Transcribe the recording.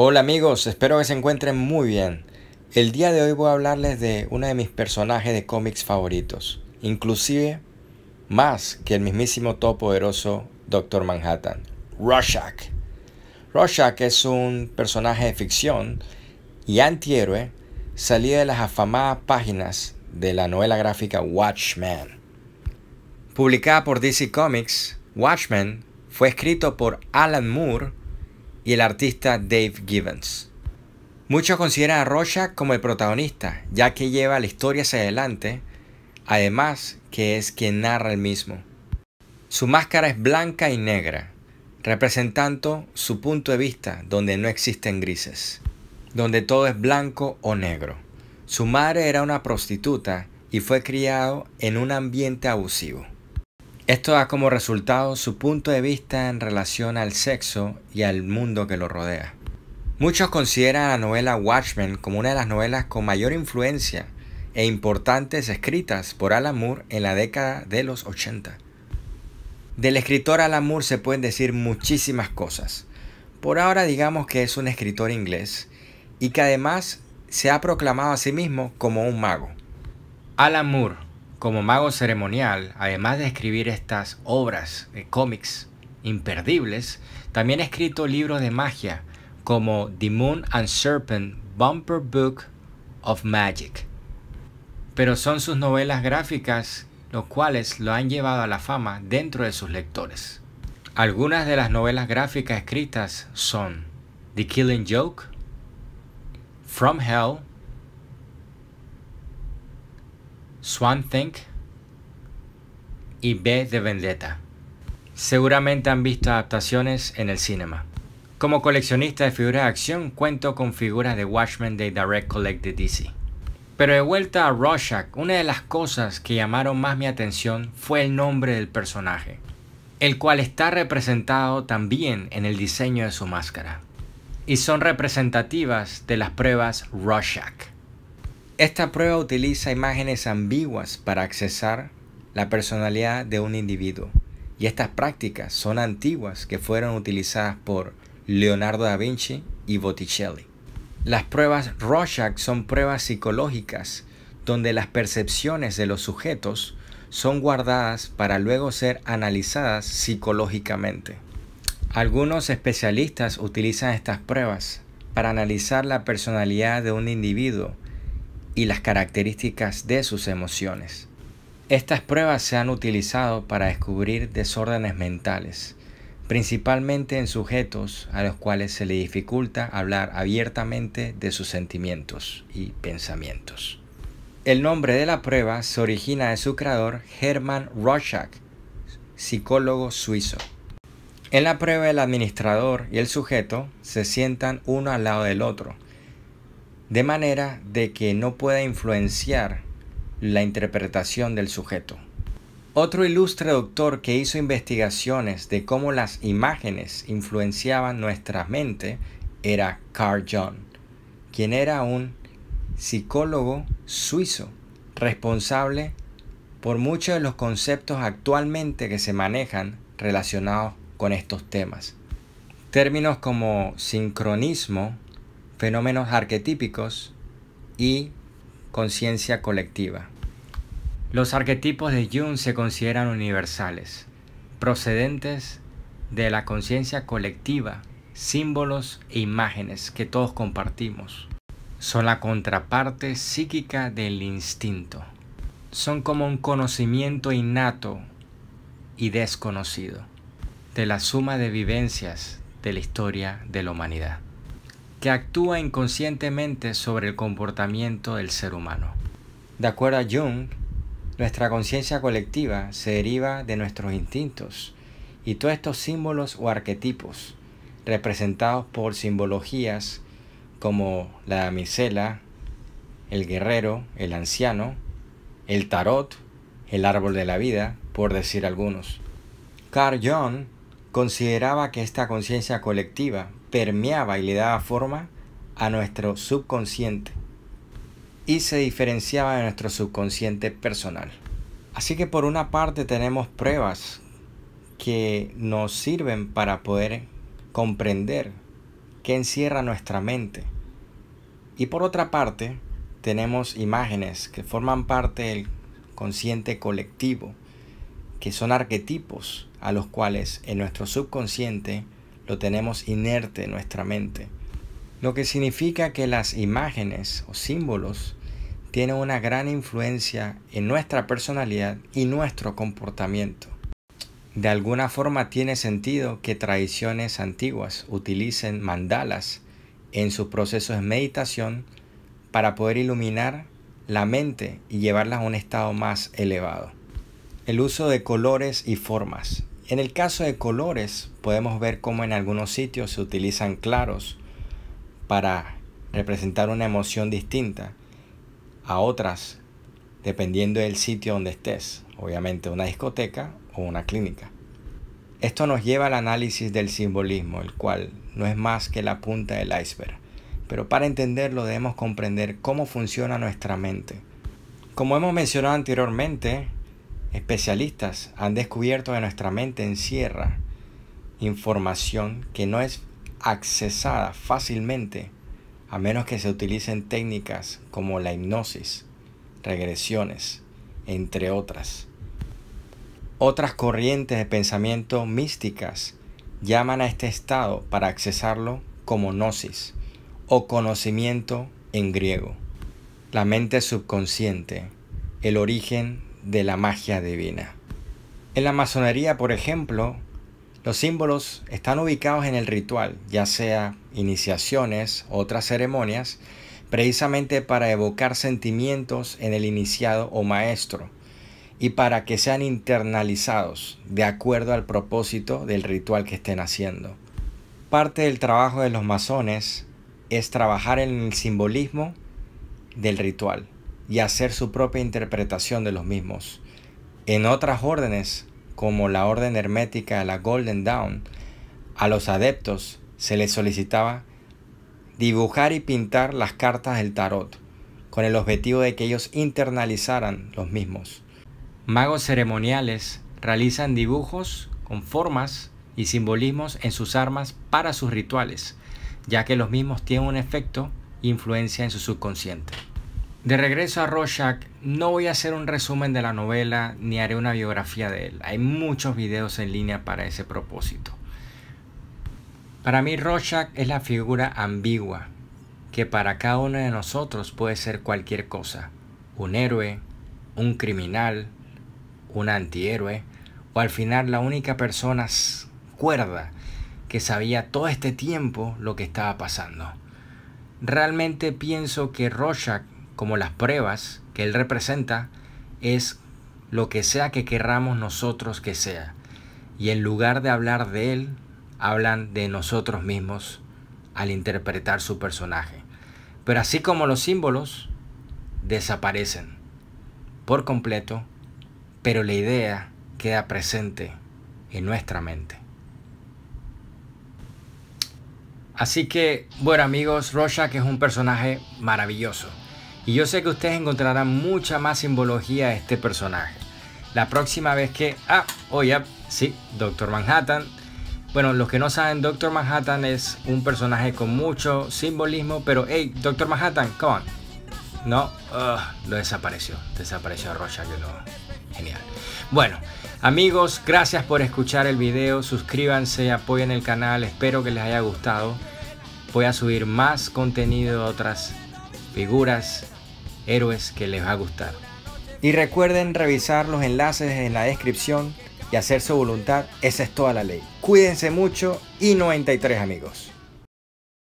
Hola amigos, espero que se encuentren muy bien. El día de hoy voy a hablarles de uno de mis personajes de cómics favoritos, inclusive más que el mismísimo todopoderoso Doctor Manhattan, Rorschach. Rorschach es un personaje de ficción y antihéroe salido de las afamadas páginas de la novela gráfica Watchmen. Publicada por DC Comics, Watchmen fue escrito por Alan Moore y el artista Dave Gibbons. Muchos consideran a Rocha como el protagonista, ya que lleva la historia hacia adelante, además que es quien narra el mismo. Su máscara es blanca y negra, representando su punto de vista donde no existen grises, donde todo es blanco o negro. Su madre era una prostituta y fue criado en un ambiente abusivo. Esto da como resultado su punto de vista en relación al sexo y al mundo que lo rodea. Muchos consideran la novela Watchmen como una de las novelas con mayor influencia e importantes escritas por Alan Moore en la década de los 80. Del escritor Alan Moore se pueden decir muchísimas cosas. Por ahora digamos que es un escritor inglés y que además se ha proclamado a sí mismo como un mago. Alan Moore como mago ceremonial, además de escribir estas obras, de cómics imperdibles, también ha escrito libros de magia como The Moon and Serpent Bumper Book of Magic. Pero son sus novelas gráficas los cuales lo han llevado a la fama dentro de sus lectores. Algunas de las novelas gráficas escritas son The Killing Joke, From Hell, Swan Think y B de Vendetta. Seguramente han visto adaptaciones en el cinema. Como coleccionista de figuras de acción, cuento con figuras de Watchmen de Direct Collect de DC. Pero de vuelta a Rorschach, una de las cosas que llamaron más mi atención fue el nombre del personaje, el cual está representado también en el diseño de su máscara. Y son representativas de las pruebas Rorschach. Esta prueba utiliza imágenes ambiguas para accesar la personalidad de un individuo. Y estas prácticas son antiguas que fueron utilizadas por Leonardo da Vinci y Botticelli. Las pruebas Rorschach son pruebas psicológicas donde las percepciones de los sujetos son guardadas para luego ser analizadas psicológicamente. Algunos especialistas utilizan estas pruebas para analizar la personalidad de un individuo y las características de sus emociones. Estas pruebas se han utilizado para descubrir desórdenes mentales, principalmente en sujetos a los cuales se le dificulta hablar abiertamente de sus sentimientos y pensamientos. El nombre de la prueba se origina de su creador Hermann Rorschach, psicólogo suizo. En la prueba el administrador y el sujeto se sientan uno al lado del otro, de manera de que no pueda influenciar la interpretación del sujeto. Otro ilustre doctor que hizo investigaciones de cómo las imágenes influenciaban nuestra mente era Carl Jung, quien era un psicólogo suizo responsable por muchos de los conceptos actualmente que se manejan relacionados con estos temas. Términos como sincronismo fenómenos arquetípicos y conciencia colectiva. Los arquetipos de Jung se consideran universales, procedentes de la conciencia colectiva, símbolos e imágenes que todos compartimos. Son la contraparte psíquica del instinto. Son como un conocimiento innato y desconocido de la suma de vivencias de la historia de la humanidad que actúa inconscientemente sobre el comportamiento del ser humano. De acuerdo a Jung, nuestra conciencia colectiva se deriva de nuestros instintos y todos estos símbolos o arquetipos, representados por simbologías como la damisela, el guerrero, el anciano, el tarot, el árbol de la vida, por decir algunos. Carl Jung consideraba que esta conciencia colectiva permeaba y le daba forma a nuestro subconsciente y se diferenciaba de nuestro subconsciente personal. Así que por una parte tenemos pruebas que nos sirven para poder comprender qué encierra nuestra mente. Y por otra parte tenemos imágenes que forman parte del consciente colectivo, que son arquetipos a los cuales en nuestro subconsciente lo tenemos inerte en nuestra mente, lo que significa que las imágenes o símbolos tienen una gran influencia en nuestra personalidad y nuestro comportamiento. De alguna forma tiene sentido que tradiciones antiguas utilicen mandalas en sus procesos de meditación para poder iluminar la mente y llevarla a un estado más elevado. El uso de colores y formas en el caso de colores, podemos ver cómo en algunos sitios se utilizan claros para representar una emoción distinta a otras, dependiendo del sitio donde estés, obviamente una discoteca o una clínica. Esto nos lleva al análisis del simbolismo, el cual no es más que la punta del iceberg. Pero para entenderlo debemos comprender cómo funciona nuestra mente. Como hemos mencionado anteriormente, Especialistas han descubierto que nuestra mente encierra información que no es accesada fácilmente a menos que se utilicen técnicas como la hipnosis, regresiones, entre otras. Otras corrientes de pensamiento místicas llaman a este estado para accesarlo como gnosis o conocimiento en griego. La mente subconsciente, el origen de la magia divina. En la masonería, por ejemplo, los símbolos están ubicados en el ritual, ya sea iniciaciones, otras ceremonias, precisamente para evocar sentimientos en el iniciado o maestro y para que sean internalizados de acuerdo al propósito del ritual que estén haciendo. Parte del trabajo de los masones es trabajar en el simbolismo del ritual y hacer su propia interpretación de los mismos. En otras órdenes, como la orden hermética, la Golden Dawn, a los adeptos se les solicitaba dibujar y pintar las cartas del tarot, con el objetivo de que ellos internalizaran los mismos. Magos ceremoniales realizan dibujos con formas y simbolismos en sus armas para sus rituales, ya que los mismos tienen un efecto e influencia en su subconsciente. De regreso a Rorschach, no voy a hacer un resumen de la novela ni haré una biografía de él. Hay muchos videos en línea para ese propósito. Para mí Rorschach es la figura ambigua que para cada uno de nosotros puede ser cualquier cosa. Un héroe, un criminal, un antihéroe o al final la única persona cuerda que sabía todo este tiempo lo que estaba pasando. Realmente pienso que Rorschach como las pruebas que Él representa, es lo que sea que querramos nosotros que sea. Y en lugar de hablar de Él, hablan de nosotros mismos al interpretar su personaje. Pero así como los símbolos desaparecen por completo, pero la idea queda presente en nuestra mente. Así que, bueno amigos, que es un personaje maravilloso. Y yo sé que ustedes encontrarán mucha más simbología a este personaje. La próxima vez que... Ah, oye, oh, sí, Doctor Manhattan. Bueno, los que no saben, Doctor Manhattan es un personaje con mucho simbolismo, pero hey, Doctor Manhattan, come on. No, ah, lo desapareció. Desapareció Rocha, que no. Genial. Bueno, amigos, gracias por escuchar el video. Suscríbanse, apoyen el canal. Espero que les haya gustado. Voy a subir más contenido de otras figuras héroes que les va a gustar. Y recuerden revisar los enlaces en la descripción y hacer su voluntad, esa es toda la ley. Cuídense mucho y 93 amigos.